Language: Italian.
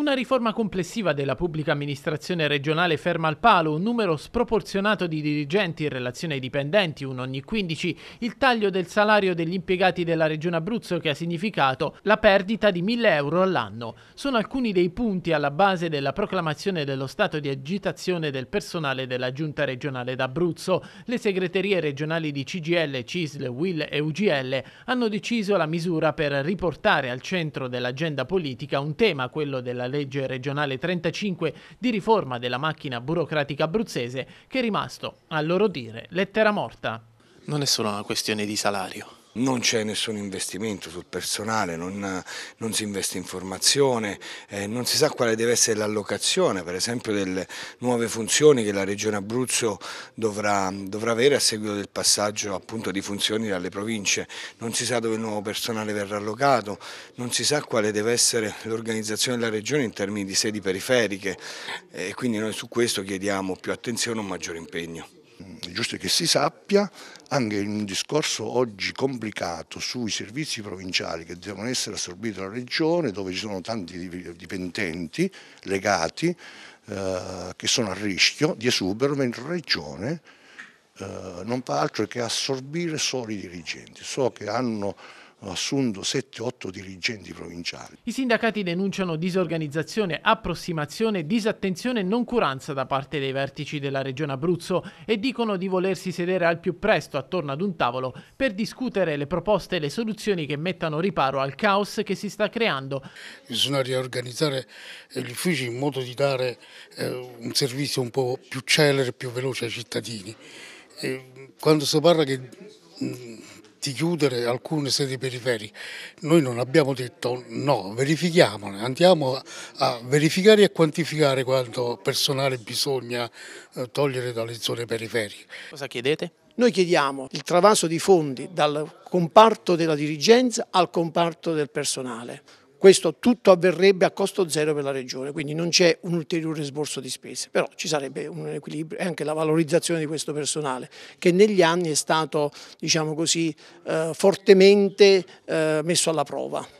Una riforma complessiva della pubblica amministrazione regionale ferma al palo, un numero sproporzionato di dirigenti in relazione ai dipendenti, uno ogni 15, il taglio del salario degli impiegati della Regione Abruzzo che ha significato la perdita di 1000 euro all'anno. Sono alcuni dei punti alla base della proclamazione dello stato di agitazione del personale della Giunta regionale d'Abruzzo. Le segreterie regionali di CGL, CISL, WIL e UGL hanno deciso la misura per riportare al centro dell'agenda politica un tema, quello della legge regionale 35 di riforma della macchina burocratica abruzzese che è rimasto, a loro dire, lettera morta. Non è solo una questione di salario non c'è nessun investimento sul personale, non, non si investe in formazione, eh, non si sa quale deve essere l'allocazione per esempio delle nuove funzioni che la Regione Abruzzo dovrà, dovrà avere a seguito del passaggio appunto, di funzioni dalle province, non si sa dove il nuovo personale verrà allocato, non si sa quale deve essere l'organizzazione della Regione in termini di sedi periferiche eh, e quindi noi su questo chiediamo più attenzione e un maggiore impegno. È mm, giusto che si sappia anche in un discorso oggi complicato sui servizi provinciali che devono essere assorbiti dalla regione, dove ci sono tanti dipendenti legati eh, che sono a rischio di esubero, mentre la regione eh, non fa altro che assorbire solo i dirigenti. So che hanno assunto 7-8 dirigenti provinciali. I sindacati denunciano disorganizzazione, approssimazione, disattenzione e noncuranza da parte dei vertici della regione Abruzzo e dicono di volersi sedere al più presto attorno ad un tavolo per discutere le proposte e le soluzioni che mettano riparo al caos che si sta creando. Bisogna riorganizzare gli uffici in modo di dare eh, un servizio un po' più celere, e più veloce ai cittadini. Mm, quando si parla che mm, di chiudere alcune sedi periferiche. Noi non abbiamo detto no, verifichiamole, andiamo a verificare e quantificare quanto personale bisogna eh, togliere dalle zone periferiche. Cosa chiedete? Noi chiediamo il travaso di fondi dal comparto della dirigenza al comparto del personale. Questo tutto avverrebbe a costo zero per la Regione, quindi non c'è un ulteriore sborso di spese, però ci sarebbe un equilibrio e anche la valorizzazione di questo personale che negli anni è stato diciamo così, eh, fortemente eh, messo alla prova.